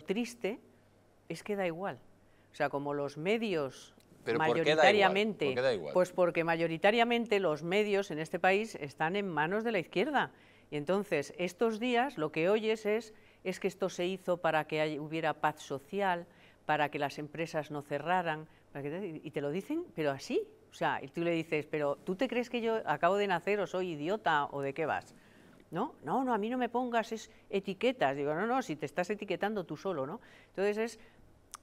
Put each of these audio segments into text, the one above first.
Lo triste es que da igual. O sea, como los medios mayoritariamente, pues porque mayoritariamente los medios en este país están en manos de la izquierda. Y entonces, estos días lo que oyes es, es que esto se hizo para que hubiera paz social, para que las empresas no cerraran, y te lo dicen, pero así. O sea, y tú le dices, pero ¿tú te crees que yo acabo de nacer o soy idiota o de qué vas? ¿no? No, no, a mí no me pongas es etiquetas. Digo, no, no, si te estás etiquetando tú solo, ¿no? Entonces es,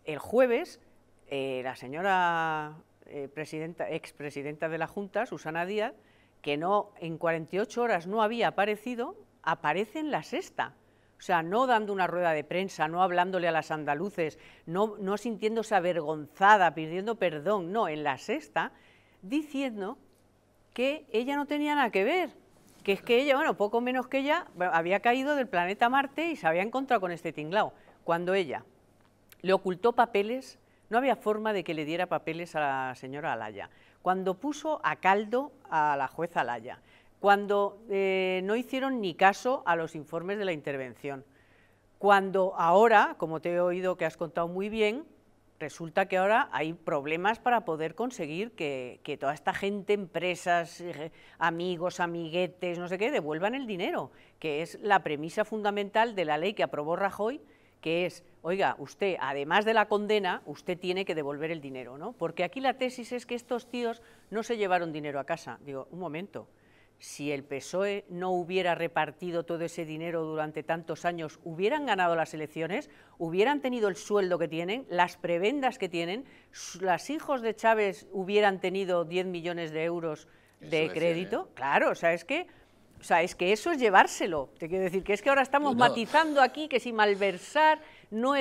el jueves, eh, la señora eh, presidenta, expresidenta de la Junta, Susana Díaz, que no en 48 horas no había aparecido, aparece en la sexta. O sea, no dando una rueda de prensa, no hablándole a las andaluces, no, no sintiéndose avergonzada, pidiendo perdón, no, en la sexta, diciendo que ella no tenía nada que ver, que es que ella, bueno, poco menos que ella, había caído del planeta Marte y se había encontrado con este tinglao. Cuando ella le ocultó papeles, no había forma de que le diera papeles a la señora Alaya. Cuando puso a caldo a la jueza Alaya, cuando eh, no hicieron ni caso a los informes de la intervención, cuando ahora, como te he oído que has contado muy bien, resulta que ahora hay problemas para poder conseguir que, toda esta gente, empresas, eh, amigos, amiguetes, no sé qué, devuelvan el dinero, que es la premisa fundamental de la ley que aprobó Rajoy, que es, oiga, usted, además de la condena, usted tiene que devolver el dinero, ¿no? Porque aquí la tesis es que estos tíos no se llevaron dinero a casa. Digo, un momento, si el PSOE no hubiera repartido todo ese dinero durante tantos años, hubieran ganado las elecciones, hubieran tenido el sueldo que tienen, las prebendas que tienen, las hijos de Chávez hubieran tenido 10 millones de euros de crédito. ¿eh? Claro, o sea, es que... que eso es llevárselo. Te quiero decir que es que ahora estamos matizando aquí que si malversar no es...